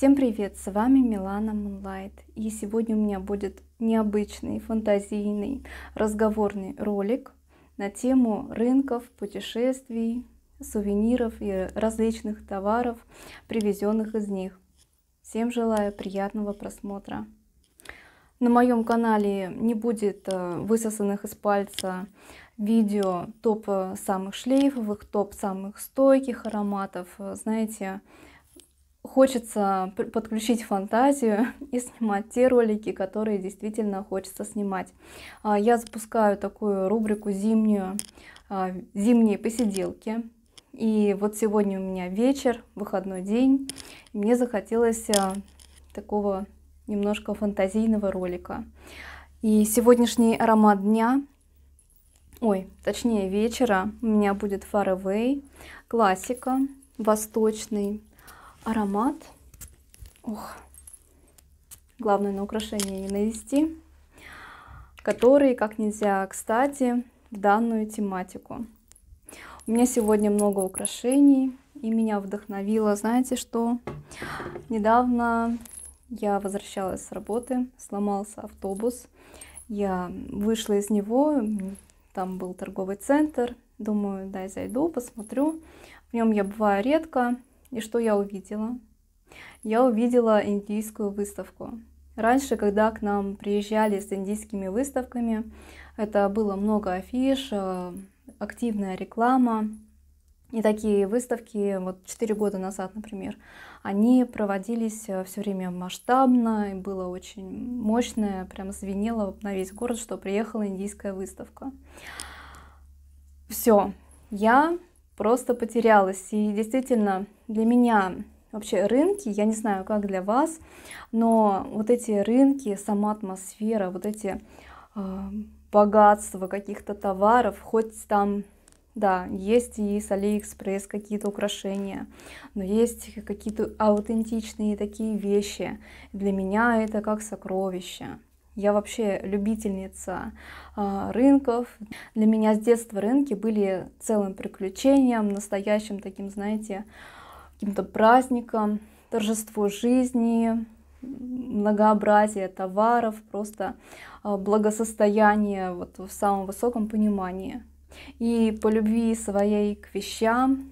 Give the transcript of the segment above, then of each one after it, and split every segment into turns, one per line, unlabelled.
Всем привет! С вами Милана Мунлайт. И сегодня у меня будет необычный, фантазийный, разговорный ролик на тему рынков, путешествий, сувениров и различных товаров, привезенных из них. Всем желаю приятного просмотра. На моем канале не будет э, высосанных из пальца видео топ э, самых шлейфовых, топ самых стойких ароматов. Э, знаете, хочется подключить фантазию и снимать те ролики, которые действительно хочется снимать. А, я запускаю такую рубрику зимнюю, а, зимние посиделки. И вот сегодня у меня вечер, выходной день. Мне захотелось а, такого немножко фантазийного ролика. И сегодняшний аромат дня, ой, точнее вечера, у меня будет Faraway, классика, восточный, аромат. Ох, главное на украшение не навести. Который, как нельзя кстати, в данную тематику. У меня сегодня много украшений. И меня вдохновило, знаете что? Недавно я возвращалась с работы, сломался автобус. Я вышла из него, там был торговый центр. Думаю, дай зайду, посмотрю. В нем я бываю редко, и что я увидела? Я увидела индийскую выставку. Раньше, когда к нам приезжали с индийскими выставками, это было много афиш, э, активная реклама. И такие выставки, вот 4 года назад, например, они проводились э, все время масштабно, и было очень мощное, прям звенело на весь город, что приехала индийская выставка. Все, я просто потерялась. И действительно, для меня вообще рынки, я не знаю, как для вас, но вот эти рынки, сама атмосфера, вот эти э, богатства каких-то товаров, хоть там, да, есть и с Алиэкспресс какие-то украшения, но есть какие-то аутентичные такие вещи. Для меня это как сокровище. Я вообще любительница а, рынков. Для меня с детства рынки были целым приключением, настоящим таким, знаете, каким-то праздником, торжество жизни, многообразие товаров, просто э, благосостояние вот в самом высоком понимании. И по любви своей к вещам,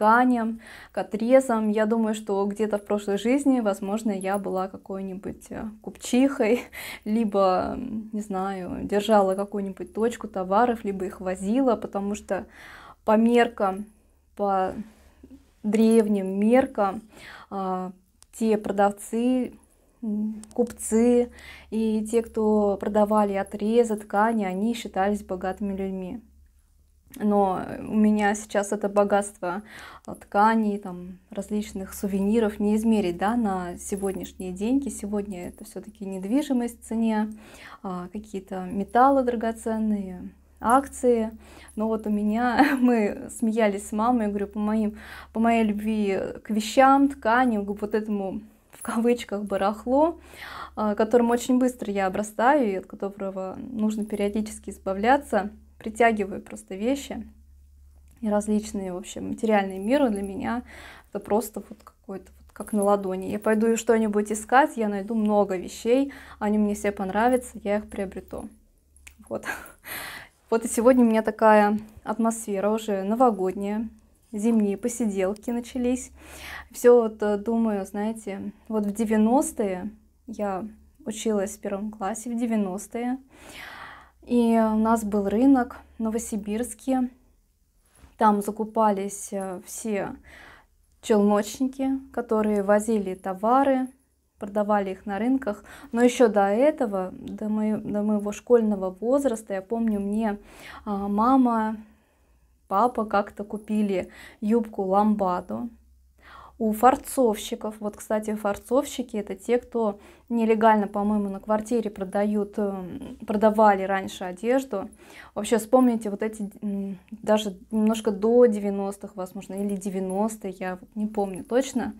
тканям, к отрезам. Я думаю, что где-то в прошлой жизни, возможно, я была какой-нибудь э, купчихой, либо, не знаю, держала какую-нибудь точку товаров, либо их возила, потому что по меркам, по древним меркам, а, те продавцы, купцы и те, кто продавали отрезы, ткани, они считались богатыми людьми но у меня сейчас это богатство а, тканей, там, различных сувениров не измерить да, на сегодняшние деньги. Сегодня это все-таки недвижимость в цене, а, какие-то металлы драгоценные, акции. Но вот у меня, мы смеялись с мамой, я говорю, по, моим, по моей любви к вещам, тканям, вот этому в кавычках барахло, а, которым очень быстро я обрастаю и от которого нужно периодически избавляться – притягиваю просто вещи и различные вообще материальные миры для меня это просто вот какой-то вот как на ладони. Я пойду и что-нибудь искать, я найду много вещей, они мне все понравятся, я их приобрету. Вот. Вот и сегодня у меня такая атмосфера уже новогодняя, зимние посиделки начались. Все вот э, думаю, знаете, вот в 90-е, я училась в первом классе в 90-е, и у нас был рынок в Новосибирске. Там закупались э, все челночники, которые возили товары, продавали их на рынках. Но еще до этого, до, моего, до моего школьного возраста, я помню, мне а, мама, папа как-то купили юбку ламбаду у фарцовщиков. Вот, кстати, фарцовщики это те, кто нелегально, по-моему, на квартире продают, эм, продавали раньше одежду. Вообще вспомните вот эти, даже немножко до 90-х, возможно, или 90-е, я не помню точно,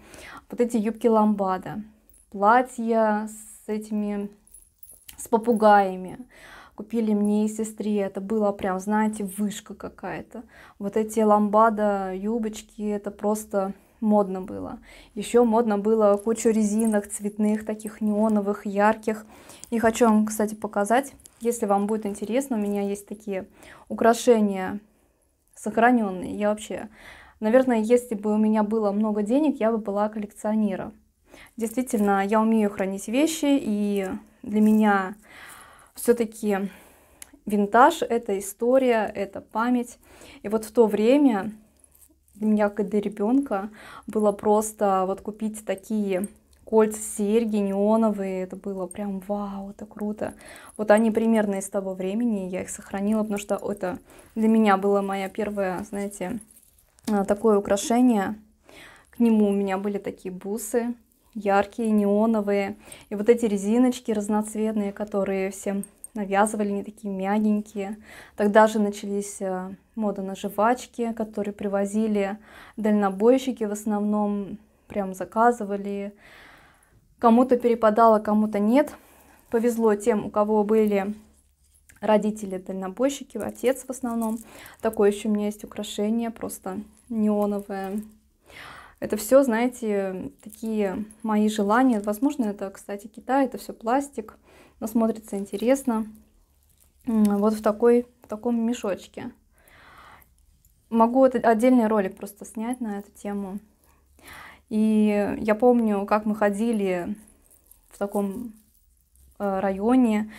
вот эти юбки ламбада, платья с этими, с попугаями купили мне и сестре. Это было прям, знаете, вышка какая-то. Вот эти ламбада, юбочки, это просто модно было. Еще модно было кучу резинок цветных, таких неоновых, ярких. И хочу вам, кстати, показать, если вам будет интересно, у меня есть такие украшения сохраненные. Я вообще, наверное, если бы у меня было много денег, я бы была коллекционером. Действительно, я умею хранить вещи, и для меня все-таки винтаж – это история, это память. И вот в то время меня, как для ребенка, было просто вот купить такие кольца, серьги неоновые, это было прям вау, это круто. Вот они примерно из того времени, я их сохранила, потому что это для меня было моя первое, знаете, а, такое украшение. К нему у меня были такие бусы, яркие, неоновые. И вот эти резиночки разноцветные, которые всем навязывали, не такие мягенькие. Тогда же начались э, мода на жвачки, которые привозили дальнобойщики в основном, прям заказывали. Кому-то перепадало, кому-то нет. Повезло тем, у кого были родители дальнобойщики, отец в основном. Такое еще у меня есть украшение, просто неоновое. Это все, знаете, такие мои желания. Возможно, это, кстати, Китай, это все пластик но смотрится интересно. Вот в, такой, в таком мешочке. Могу отдельный ролик просто снять на эту тему. И я помню, как мы ходили в таком э, районе,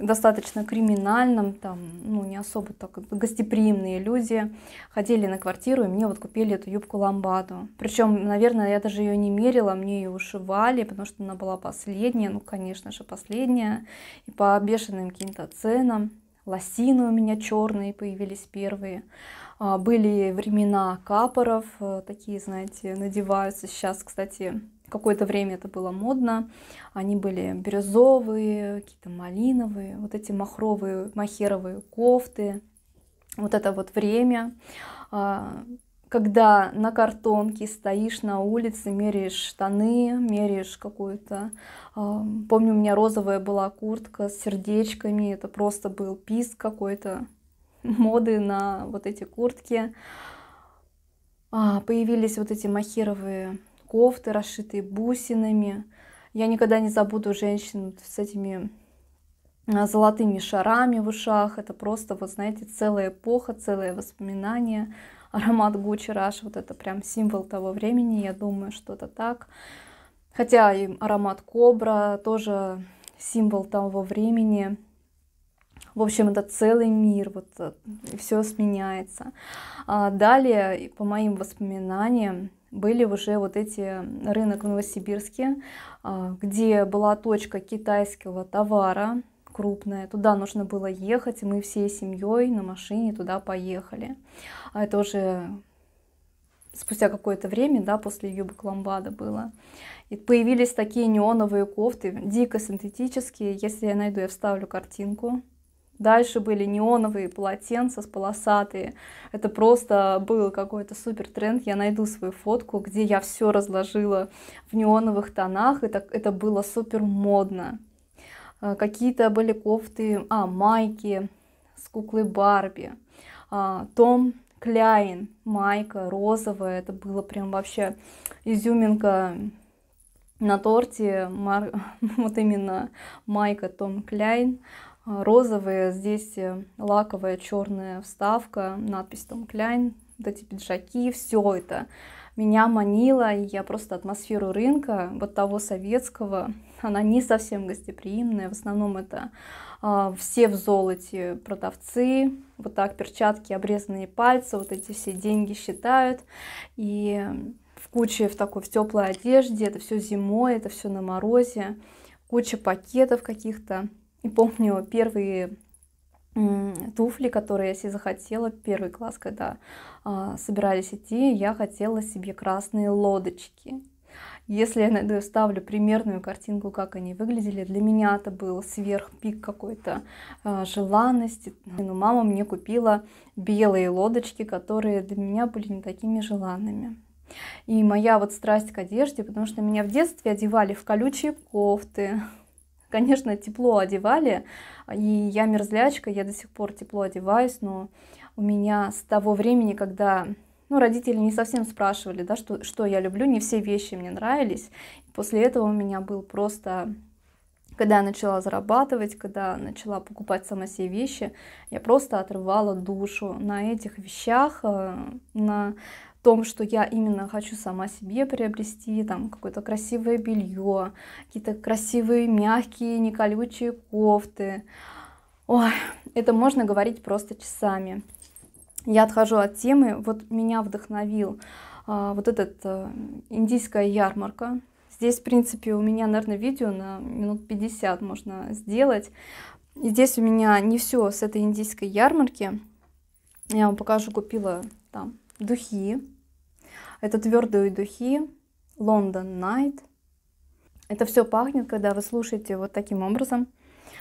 достаточно криминальном, там, ну, не особо так гостеприимные люди ходили на квартиру, и мне вот купили эту юбку ламбаду. Причем, наверное, я даже ее не мерила, мне ее ушивали, потому что она была последняя, ну, конечно же, последняя, и по бешеным каким-то ценам. Лосины у меня черные появились первые. А, были времена капоров, э, такие, знаете, надеваются сейчас, кстати, какое-то время это было модно. Они были бирюзовые, какие-то малиновые, вот эти махровые, махеровые кофты. Вот это вот время, а, когда на картонке стоишь на улице, меряешь штаны, меряешь какую-то... А, помню, у меня розовая была куртка с сердечками, это просто был писк какой-то моды на вот эти куртки. А, появились вот эти махеровые кофты, расшитые бусинами. Я никогда не забуду женщин с этими а, золотыми шарами в ушах. Это просто, вот знаете, целая эпоха, целое воспоминание. Аромат Гуччи Раш, вот это прям символ того времени, я думаю, что-то так. Хотя и аромат Кобра тоже символ того времени. В общем, это целый мир, вот э, все сменяется. А далее, по моим воспоминаниям, были уже вот эти рынок в Новосибирске, а, где была точка китайского товара крупная. Туда нужно было ехать, и мы всей семьей на машине туда поехали. А это уже спустя какое-то время, да, после ее бакламбада было. И появились такие неоновые кофты, дико синтетические. Если я найду, я вставлю картинку. Дальше были неоновые полотенца с полосатые. Это просто был какой-то супер тренд. Я найду свою фотку, где я все разложила в неоновых тонах. это это было супер модно. А, какие-то были кофты, а, майки с куклы Барби. А, Том Кляйн, майка розовая. Это было прям вообще изюминка на торте. Мар... вот именно майка Том Кляйн розовые, здесь э, лаковая черная вставка, надпись там Кляйн, вот эти пиджаки, все это меня манило и я просто атмосферу рынка, вот того советского, она не совсем гостеприимная, в основном это э, все в золоте продавцы, вот так перчатки, обрезанные пальцы, вот эти все деньги считают, и в куче в такой в теплой одежде, это все зимой, это все на морозе, куча пакетов каких-то, и помню первые туфли, которые я себе захотела, первый класс, когда а, собирались идти, я хотела себе красные лодочки. Если я найду, ставлю примерную картинку, как они выглядели, для меня это был сверхпик какой-то а, желанности. Но мама мне купила белые лодочки, которые для меня были не такими желанными. И моя вот страсть к одежде, потому что меня в детстве одевали в колючие кофты, конечно, тепло одевали, и я мерзлячка, я до сих пор тепло одеваюсь, но у меня с того времени, когда ну, родители не совсем спрашивали, да, что, что я люблю, не все вещи мне нравились. После этого у меня был просто, когда я начала зарабатывать, когда начала покупать сама себе вещи, я просто отрывала душу на этих вещах, э, на том, что я именно хочу сама себе приобрести там какое-то красивое белье, какие-то красивые мягкие, не колючие кофты. Ой, это можно говорить просто часами. Я отхожу от темы, вот меня вдохновил а, вот этот а, индийская ярмарка. Здесь, в принципе, у меня, наверное, видео на минут 50 можно сделать. И здесь у меня не все с этой индийской ярмарки. Я вам покажу, купила там духи это твердые духи, London Night. Это все пахнет, когда вы слушаете вот таким образом,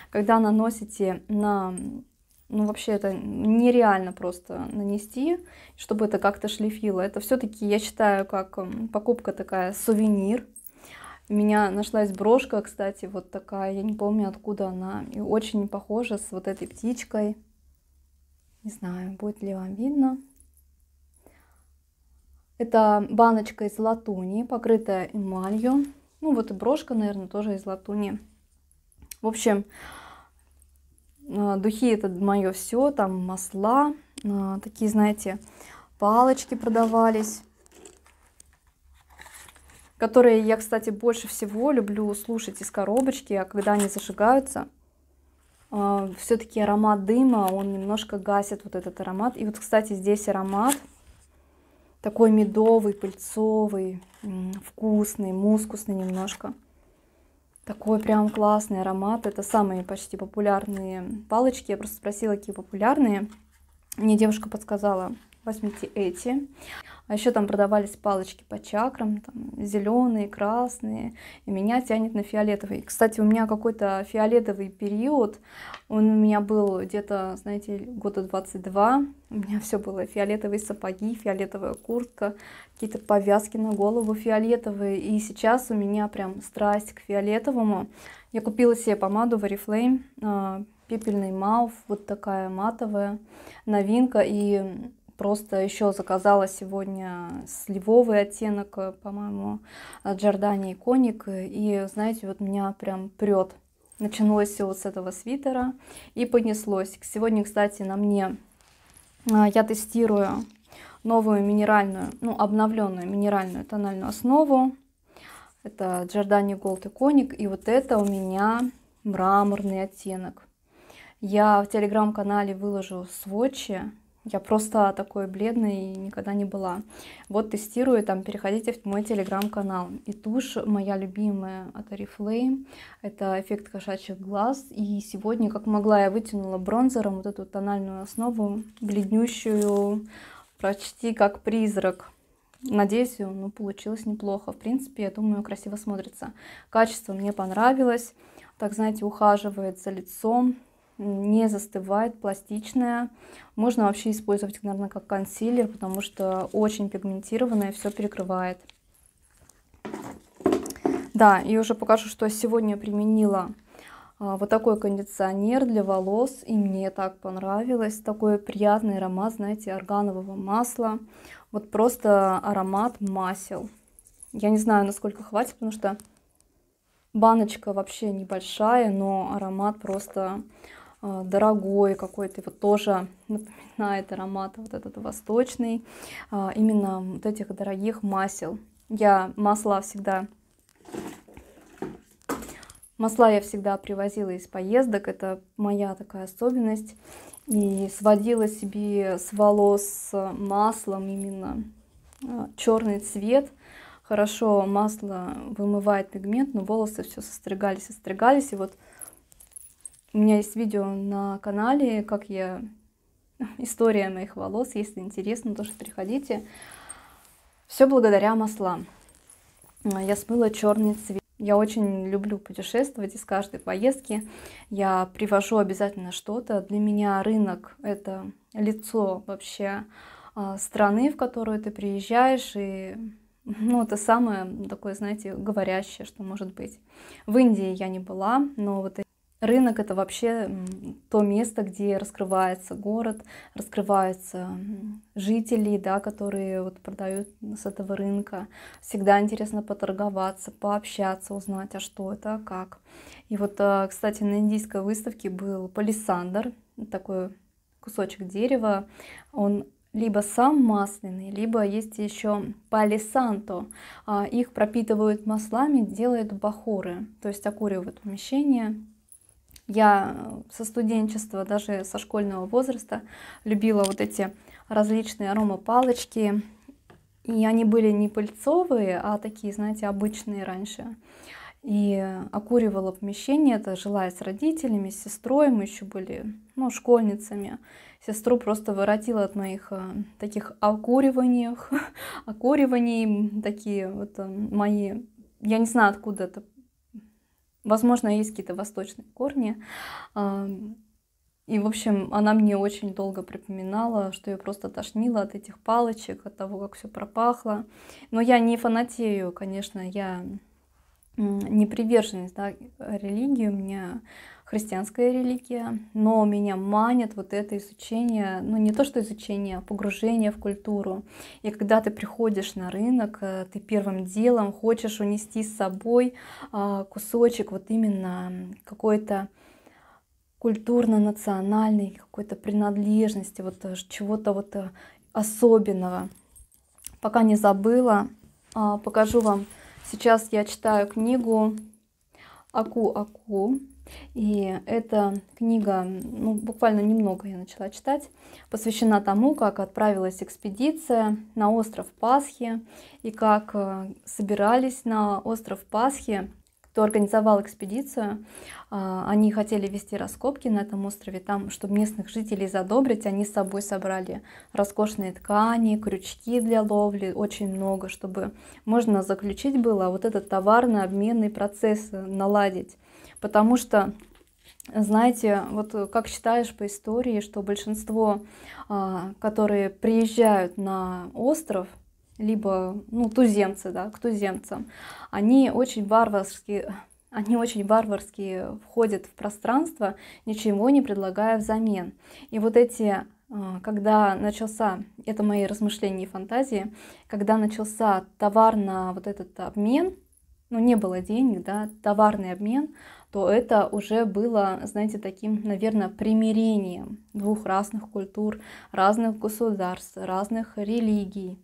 когда наносите на... Ну, вообще, это нереально просто нанести, чтобы это как-то шлифило. Это все-таки, я считаю, как эм, покупка такая, сувенир. У меня нашлась брошка, кстати, вот такая, я не помню, откуда она. И очень похожа с вот этой птичкой. Не знаю, будет ли вам видно. Это баночка из латуни, покрытая эмалью. Ну вот и брошка, наверное, тоже из латуни. В общем, э, духи это мое все, там масла, э, такие, знаете, палочки продавались которые я, кстати, больше всего люблю слушать из коробочки, а когда они зажигаются, э, все-таки аромат дыма, он немножко гасит вот этот аромат. И вот, кстати, здесь аромат – такой медовый, пыльцовый, вкусный, мускусный немножко. Такой прям классный аромат. Это самые почти популярные палочки. Я просто спросила, какие популярные. Мне девушка подсказала возьмите эти. А еще там продавались палочки по чакрам, там зеленые, красные. И меня тянет на фиолетовый. Кстати, у меня какой-то фиолетовый период. Он у меня был где-то, знаете, года 22. У меня все было фиолетовые сапоги, фиолетовая куртка, какие-то повязки на голову фиолетовые. И сейчас у меня прям страсть к фиолетовому. Я купила себе помаду в Oriflame, а, пепельный мауф, вот такая матовая новинка. И Просто еще заказала сегодня сливовый оттенок, э, по-моему, от Giordani и Коник. И, знаете, вот меня прям прет. Началось все вот с этого свитера и понеслось. Сегодня, кстати, на мне э, я тестирую новую минеральную, ну, обновленную минеральную тональную основу. Это Giordani Голд и Коник. И вот это у меня мраморный оттенок. Я в телеграм-канале выложу сводчи я просто такой бледной никогда не была. Вот тестирую, там переходите в мой телеграм-канал. И тушь моя любимая от Oriflame. Это эффект кошачьих глаз. И сегодня, как могла, я вытянула бронзером вот эту тональную основу, бледнющую, почти как призрак. Надеюсь, ну, получилось неплохо. В принципе, я думаю, красиво смотрится. Качество мне понравилось. Так, знаете, ухаживает за лицом не застывает, пластичная. Можно вообще использовать, наверное, как консилер, потому что очень пигментированная, все перекрывает. Да, и уже покажу, что сегодня применила а, вот такой кондиционер для волос, и мне так понравилось. Такой приятный аромат, знаете, органового масла. Вот просто аромат масел. Я не знаю, насколько хватит, потому что баночка вообще небольшая, но аромат просто а, дорогой какой-то, вот тоже напоминает аромат вот этот восточный, а, именно вот этих дорогих масел. Я масла всегда, масла я всегда привозила из поездок, это моя такая особенность, и сводила себе с волос маслом именно а, черный цвет, хорошо масло вымывает пигмент, но волосы все состригались, состригались, и вот у меня есть видео на канале, как я... История моих волос, если интересно, тоже приходите. Все благодаря маслам. А, я смыла черный цвет. Я очень люблю путешествовать, из каждой поездки я привожу обязательно что-то. Для меня рынок – это лицо вообще а, страны, в которую ты приезжаешь, и ну, это самое такое, знаете, говорящее, что может быть. В Индии я не была, но вот Рынок это вообще то место, где раскрывается город, раскрываются жители, да, которые вот продают с этого рынка. Всегда интересно поторговаться, пообщаться, узнать, а что это, а как. И вот, э, кстати, на индийской выставке был палисандр, такой кусочек дерева. Он либо сам масляный, либо есть еще палисанто. А, их пропитывают маслами, делают бахоры, то есть окуривают помещение я э, со студенчества, даже со школьного возраста любила вот эти различные аромапалочки. И они были не пыльцовые, а такие, знаете, обычные раньше. И окуривала помещение, это жила я с родителями, с сестрой, мы еще были, ну, школьницами. Сестру просто воротила от моих э, таких окуриваний, окуриваний, такие вот э, мои я не знаю, откуда это Возможно, есть какие-то восточные корни. И, в общем, она мне очень долго припоминала, что я просто тошнила от этих палочек, от того, как все пропахло. Но я не фанатею, конечно, я не приверженность да, религии. У меня христианская религия, но меня манит вот это изучение, ну не то что изучение, а погружение в культуру. И когда ты приходишь на рынок, э, ты первым делом хочешь унести с собой а, кусочек вот именно какой-то культурно-национальной какой-то принадлежности, вот э, чего-то вот э, особенного. Пока не забыла, а, покажу вам. Сейчас я читаю книгу Аку-Аку и эта книга, ну, буквально немного я начала читать, посвящена тому, как отправилась экспедиция на остров Пасхи и как э, собирались на остров Пасхи кто организовал экспедицию. А, они хотели вести раскопки на этом острове, там, чтобы местных жителей задобрить, они с собой собрали роскошные ткани, крючки для ловли, очень много, чтобы можно заключить было вот этот товарно-обменный процесс э, наладить потому что знаете, вот э, как считаешь по истории, что большинство, а, которые приезжают на остров, либо ну, туземцы, да, к туземцам, они очень варварски, они очень варварски входят в пространство, ничего не предлагая взамен. И вот эти, а, когда начался, это мои размышления и фантазии, когда начался товар на вот этот обмен – ну, не было денег, да, товарный обмен, то это уже было, знаете, таким, наверное, примирением двух разных культур, разных государств, разных религий.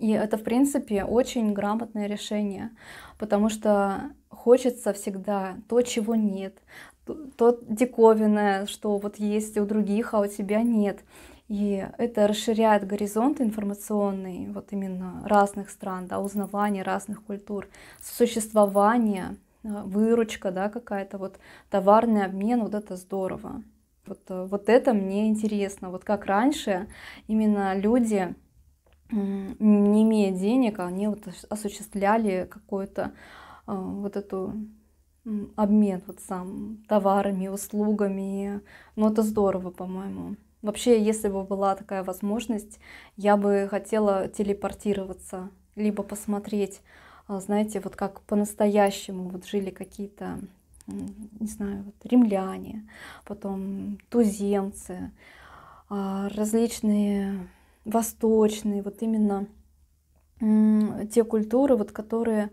И это, в принципе, очень грамотное решение, потому что хочется всегда то, чего нет, то диковинное, что вот есть у других, а у тебя нет. И это расширяет горизонт информационный, вот именно разных стран, да, узнавание разных культур, существование, э, выручка, да, какая-то вот товарный обмен, вот это здорово. Вот, э, вот это мне интересно, вот как раньше именно люди, не имея денег, они вот осуществляли какой то э, вот эту обмен вот сам товарами, услугами. Ну, это здорово, по-моему. Вообще, если бы была такая возможность, я бы хотела телепортироваться, либо посмотреть, а, знаете, вот как по-настоящему вот жили какие-то, не знаю, вот римляне, потом туземцы, а, различные восточные, вот именно те культуры, вот которые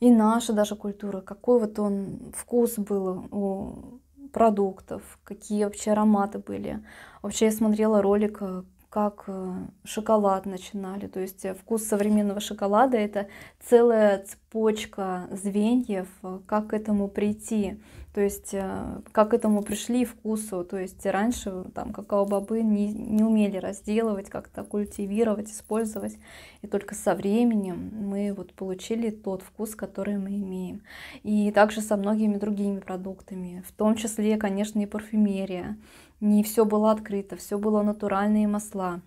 и наша даже культура, какой вот он вкус был у продуктов, какие вообще ароматы были. Вообще я смотрела ролик, э, как э, шоколад начинали. То есть э, вкус современного шоколада это целая цепочка звеньев, как к этому прийти. То есть, э, как к этому пришли вкусу. То есть, раньше э, там какао-бобы не, не умели разделывать, как-то культивировать, использовать. И только со временем мы вот получили тот вкус, который мы имеем. И также со многими другими продуктами, в том числе, конечно, и парфюмерия. Не все было открыто, все было натуральные масла.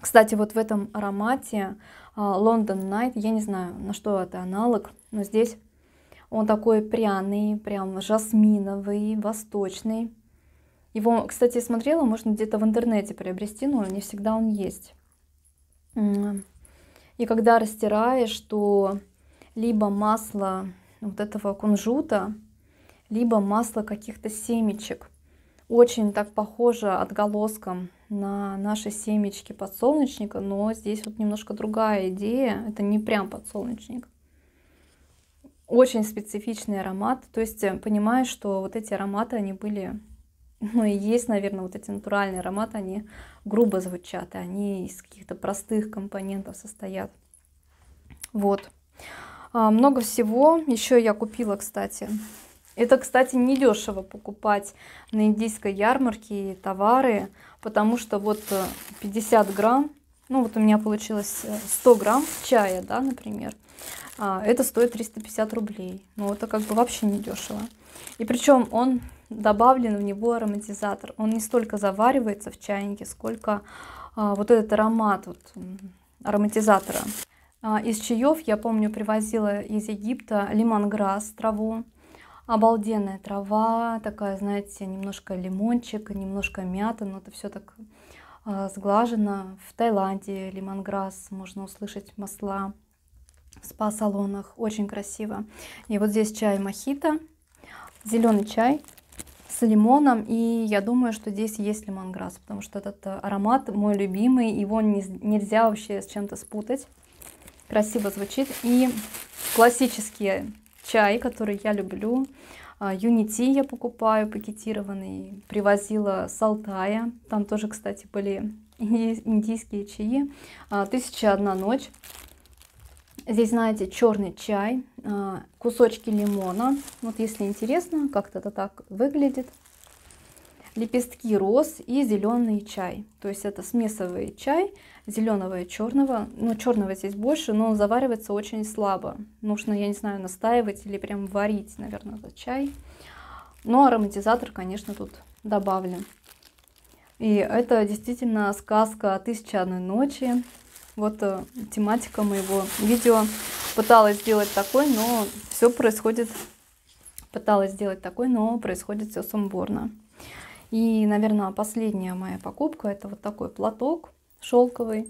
Кстати, вот в этом аромате а, London Night, я не знаю, на что это аналог, но здесь он такой пряный, прям жасминовый, восточный. Его, кстати, смотрела, можно где-то в интернете приобрести, но не всегда он есть. И когда растираешь, то либо масло вот этого кунжута, либо масло каких-то семечек. Очень так похоже отголоском на наши семечки подсолнечника, но здесь вот немножко другая идея. Это не прям подсолнечник очень специфичный аромат. То есть э, понимаешь, что вот эти ароматы, они были, ну и есть, наверное, вот эти натуральные ароматы, они грубо звучат, и они из каких-то простых компонентов состоят. Вот. А, много всего. Еще я купила, кстати. Это, кстати, недешево покупать на индийской ярмарке товары, потому что вот 50 э, грамм, ну вот у меня получилось 100 э, грамм чая, да, например, а, это стоит 350 рублей. Ну, это как бы вообще не дешево. И причем он добавлен в него ароматизатор. Он не столько заваривается в чайнике, сколько а, вот этот аромат вот, ароматизатора. А, из чаев, я помню, привозила из Египта лимонграсс траву. Обалденная трава, такая, знаете, немножко лимончик, немножко мята, но это все так а, сглажено. В Таиланде лимонграсс можно услышать масла в спа-салонах. Очень красиво. И вот здесь чай мохито, зеленый чай с лимоном. И я думаю, что здесь есть лимонграсс, потому что этот э, аромат мой любимый. Его не, нельзя вообще с чем-то спутать. Красиво звучит. И классический чай, который я люблю. А, юнити я покупаю пакетированный, привозила с Алтая. Там тоже, кстати, были индийские чаи. А, «Тысяча одна ночь». Здесь, знаете, черный чай, а, кусочки лимона. Вот если интересно, как-то это так выглядит. Лепестки роз и зеленый чай. То есть это смесовый чай зеленого и черного. Но ну, черного здесь больше, но он заваривается очень слабо. Нужно, я не знаю, настаивать или прям варить, наверное, этот чай. Но ароматизатор, конечно, тут добавлен. И это действительно сказка «Тысяча одной ночи». Вот э, тематика моего видео. Пыталась сделать такой, но все происходит... Пыталась сделать такой, но происходит все сумбурно. И, наверное, последняя моя покупка это вот такой платок шелковый.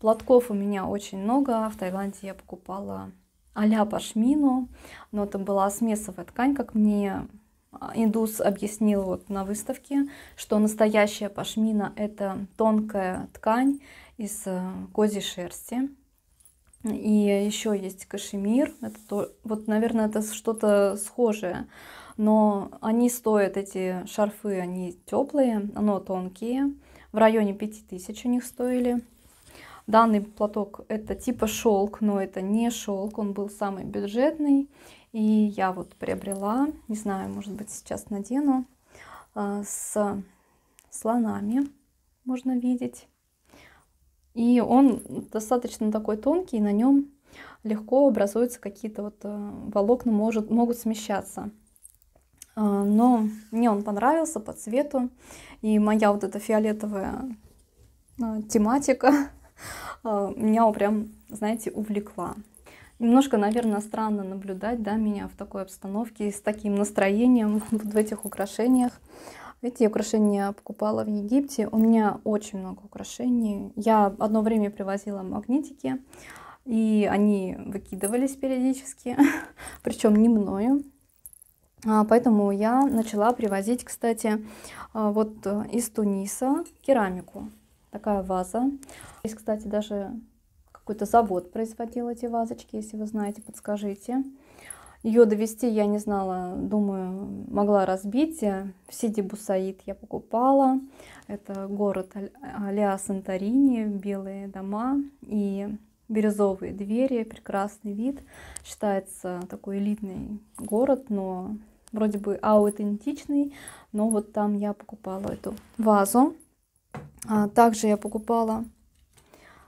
Платков у меня очень много. В Таиланде я покупала а-ля пашмину, но это была смесовая ткань, как мне Индус объяснил вот на выставке, что настоящая пашмина – это тонкая ткань из э, козьей шерсти. И еще есть кашемир. Это то, вот, наверное, это что-то схожее. Но они стоят, эти шарфы, они теплые, но тонкие. В районе 5000 у них стоили. Данный платок это типа шелк, но это не шелк, он был самый бюджетный. И я вот приобрела, не знаю, может быть, сейчас надену, а, с слонами можно видеть. И он достаточно такой тонкий, на нем легко образуются какие-то вот э, волокна, может, могут смещаться. А, но мне он понравился по цвету. И моя вот эта фиолетовая а, тематика меня прям, знаете, увлекла. Немножко, наверное, странно наблюдать да, меня в такой обстановке, с таким настроением, вот в этих украшениях. Видите, я украшения покупала в Египте. У меня очень много украшений. Я одно время привозила магнитики, и они выкидывались периодически, причем не мною. А, поэтому я начала привозить, кстати, а, вот э, из Туниса керамику. Такая ваза. Здесь, кстати, даже какой-то завод производил эти вазочки, если вы знаете, подскажите. Ее довести я не знала, думаю, могла разбить. В Сиди Бусаид я покупала. Это город Аля Санторини, белые дома и бирюзовые двери, прекрасный вид. Считается такой элитный город, но вроде бы а, аутентичный. Но вот там я покупала эту вазу. А, также я покупала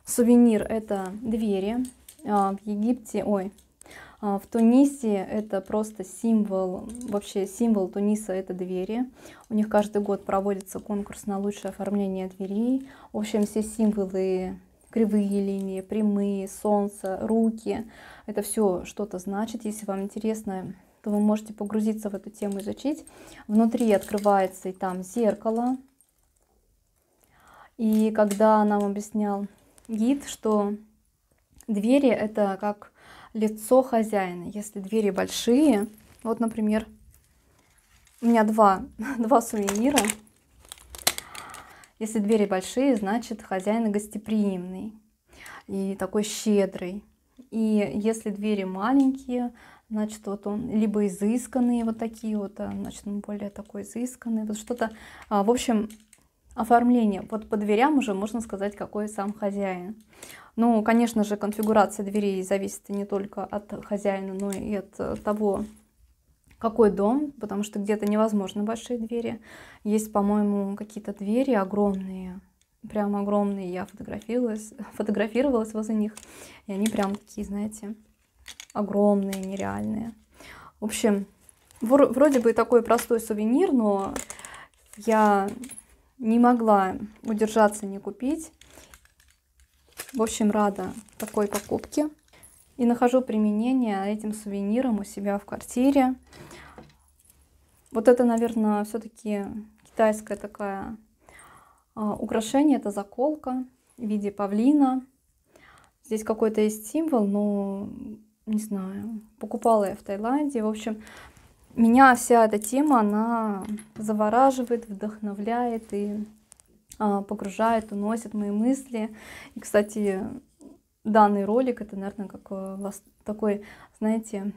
Сувенир – это двери. А, в Египте, ой, а, в Тунисе это просто символ, вообще символ Туниса – это двери. У них каждый год проводится конкурс на лучшее оформление дверей. В общем, все символы кривые линии, прямые, солнце, руки. Это все что-то значит. Если вам интересно, то вы можете погрузиться в эту тему, изучить. Внутри открывается и там зеркало. И когда нам объяснял гид, что двери это как лицо хозяина. Если двери большие, вот, например, у меня два, два сувенира. Если двери большие, значит хозяин гостеприимный и такой щедрый. И если двери маленькие, значит, вот он либо изысканные вот такие вот, а, значит, он более такой изысканный, вот что-то, а, в общем, оформление. Вот по дверям уже можно сказать, какой сам хозяин. Ну, конечно же, конфигурация дверей зависит не только от хозяина, но и от э, того, какой дом, потому что где-то невозможно большие двери. Есть, по-моему, какие-то двери огромные, прям огромные. Я фотографировалась, фотографировалась возле них, и они прям такие, знаете, огромные, нереальные. В общем, вроде бы такой простой сувенир, но я не могла удержаться, не купить. В общем, рада такой покупке. И нахожу применение этим сувенирам у себя в квартире. Вот это, наверное, все-таки китайское такое а, украшение. Это заколка в виде павлина. Здесь какой-то есть символ, но не знаю. Покупала я в Таиланде. В общем, меня вся эта тема, она завораживает, вдохновляет и а, погружает, уносит мои мысли. И, кстати, данный ролик это, наверное, как э, вас такой, знаете,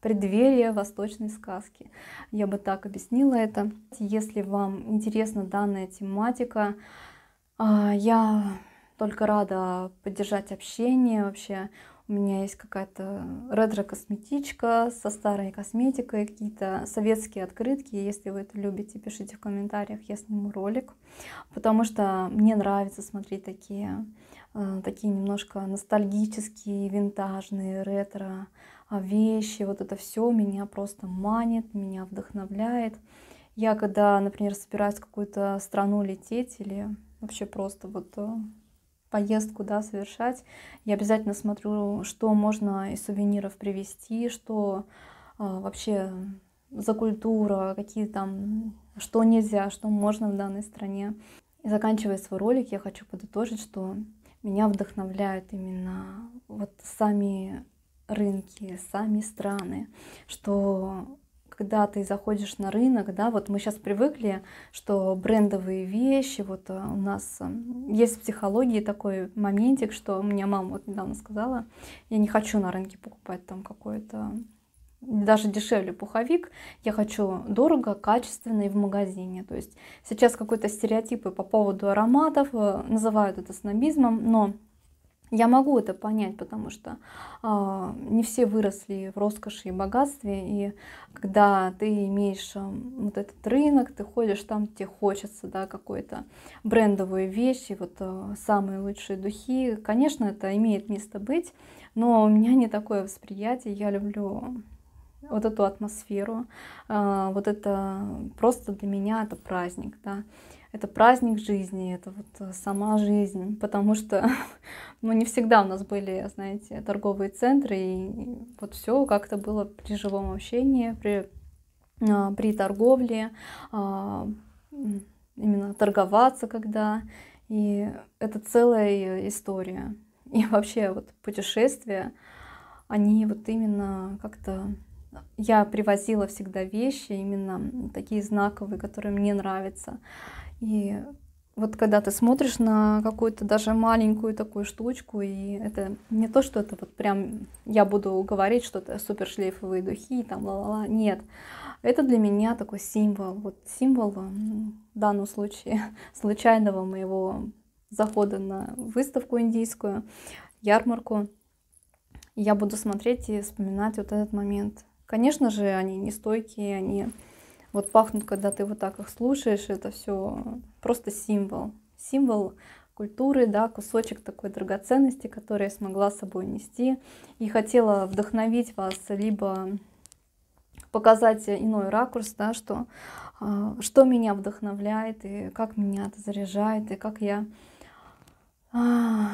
преддверие восточной сказки. Я бы так объяснила это. Если вам интересна данная тематика, а, я только рада поддержать общение вообще у меня есть какая-то ретро-косметичка со старой косметикой, какие-то советские открытки. Если вы это любите, пишите в комментариях, я сниму ролик. Потому что мне нравится смотреть такие, э, такие немножко ностальгические, винтажные, ретро а, вещи. Вот это все меня просто манит, меня вдохновляет. Я когда, например, собираюсь в какую-то страну лететь или вообще просто вот э, поездку да, совершать, я обязательно смотрю, что можно из сувениров привезти, что а, вообще за культура, какие там, что нельзя, что можно в данной стране. И заканчивая свой ролик, я хочу подытожить, что меня вдохновляют именно вот сами рынки, сами страны, что когда ты заходишь на рынок, да, вот мы сейчас привыкли, что брендовые вещи, вот э, у нас э, есть в психологии такой моментик, что мне мама вот недавно сказала, я не хочу на рынке покупать там какой то даже дешевле пуховик, я хочу дорого, качественно и в магазине. То есть сейчас какой-то стереотипы по поводу ароматов э, называют это снобизмом, но я могу это понять, потому что э, не все выросли в роскоши и богатстве, и когда ты имеешь э, вот этот рынок, ты ходишь там, тебе хочется, да, какой-то вещь и вот э, самые лучшие духи, конечно, это имеет место быть, но у меня не такое восприятие, я люблю вот эту атмосферу, э, вот это просто для меня это праздник, да это праздник жизни, это вот э, сама жизнь, потому что ну, не всегда у нас были, знаете, торговые центры, и вот все как-то было при живом общении, при, а, при торговле, а, именно торговаться когда, и это целая э, история. И вообще вот путешествия, они вот именно как-то э, я привозила всегда вещи, именно такие знаковые, которые мне нравятся. И вот когда ты смотришь на какую-то даже маленькую такую штучку, и это не то, что это вот прям я буду говорить, что это супер шлейфовые духи, там ла-ла-ла, нет. Это для меня такой символ, вот символ в данном случае случайного моего захода на выставку индийскую, ярмарку. Я буду смотреть и вспоминать вот этот момент. Конечно же, они не стойкие, они вот пахнут, когда ты вот так их слушаешь, это все просто символ. Символ культуры, да, кусочек такой драгоценности, который я смогла с собой нести. И хотела вдохновить вас, либо показать иной ракурс, да, что, а, что меня вдохновляет, и как меня это заряжает, и как я а,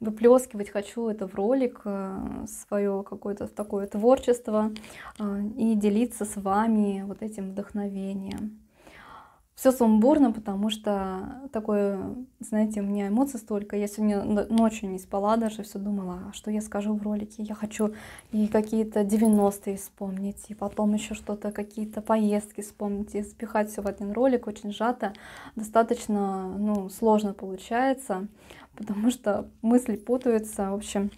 выплескивать хочу это в ролик, э, свое какое-то такое творчество э, и делиться с вами вот этим вдохновением. Все сумбурно, потому что такое, знаете, у меня эмоций столько. Я сегодня ночью не спала даже, все думала, а что я скажу в ролике. Я хочу и какие-то 90-е вспомнить, и потом еще что-то, какие-то поездки вспомнить. И спихать все в один ролик очень сжато, достаточно ну, сложно получается потому что мысли путаются. В общем,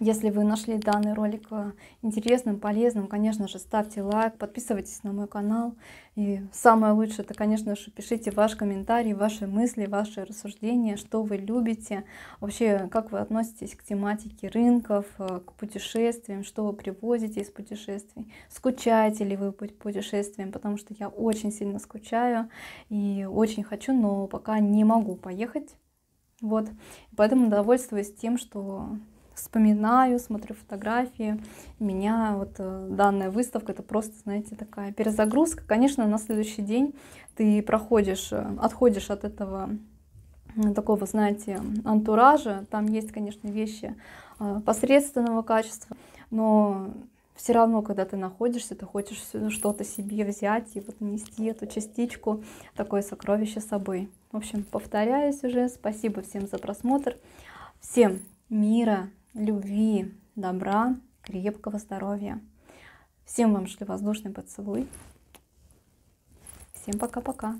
если вы нашли данный ролик э, интересным, полезным, конечно же, ставьте лайк, подписывайтесь на мой канал. И самое лучшее, это, конечно же, пишите ваш комментарий, ваши мысли, ваши рассуждения, что вы любите, вообще, как вы относитесь к тематике рынков, э, к путешествиям, что вы привозите из путешествий, скучаете ли вы по путешествиям, потому что я очень сильно скучаю и очень хочу, но пока не могу поехать. Вот. Поэтому довольствуюсь тем, что вспоминаю, смотрю фотографии. Меня вот э, данная выставка это просто, знаете, такая перезагрузка. Конечно, на следующий день ты проходишь, э, отходишь от этого такого, знаете, антуража. Там есть, конечно, вещи э, посредственного качества, но все равно, когда ты находишься, ты хочешь ну, что-то себе взять и вот нести эту частичку, такое сокровище с собой. В общем, повторяюсь уже. Спасибо всем за просмотр. Всем мира, любви, добра, крепкого здоровья. Всем вам шли воздушный поцелуй. Всем пока-пока.